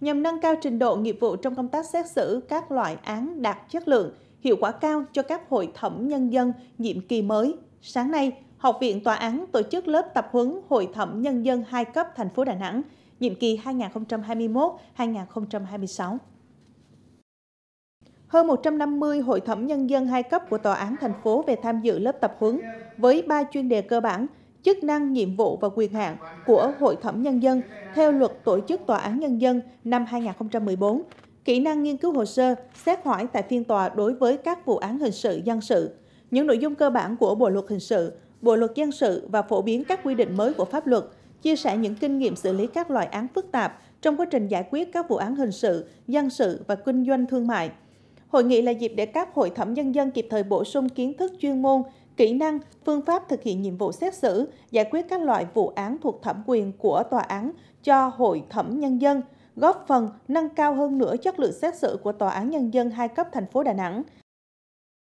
nhằm nâng cao trình độ nghiệp vụ trong công tác xét xử các loại án đạt chất lượng, hiệu quả cao cho các hội thẩm nhân dân nhiệm kỳ mới. Sáng nay, Học viện Tòa án tổ chức lớp tập huấn Hội thẩm nhân dân hai cấp thành phố Đà Nẵng, nhiệm kỳ 2021-2026. Hơn 150 hội thẩm nhân dân hai cấp của Tòa án thành phố về tham dự lớp tập huấn với 3 chuyên đề cơ bản chức năng, nhiệm vụ và quyền hạn của Hội thẩm nhân dân theo luật tổ chức tòa án nhân dân năm 2014, kỹ năng nghiên cứu hồ sơ, xét hỏi tại phiên tòa đối với các vụ án hình sự dân sự, những nội dung cơ bản của Bộ luật hình sự, Bộ luật dân sự và phổ biến các quy định mới của pháp luật, chia sẻ những kinh nghiệm xử lý các loại án phức tạp trong quá trình giải quyết các vụ án hình sự, dân sự và kinh doanh thương mại. Hội nghị là dịp để các hội thẩm nhân dân kịp thời bổ sung kiến thức chuyên môn kỹ năng, phương pháp thực hiện nhiệm vụ xét xử, giải quyết các loại vụ án thuộc thẩm quyền của tòa án cho hội thẩm nhân dân, góp phần nâng cao hơn nữa chất lượng xét xử của Tòa án Nhân dân hai cấp thành phố Đà Nẵng.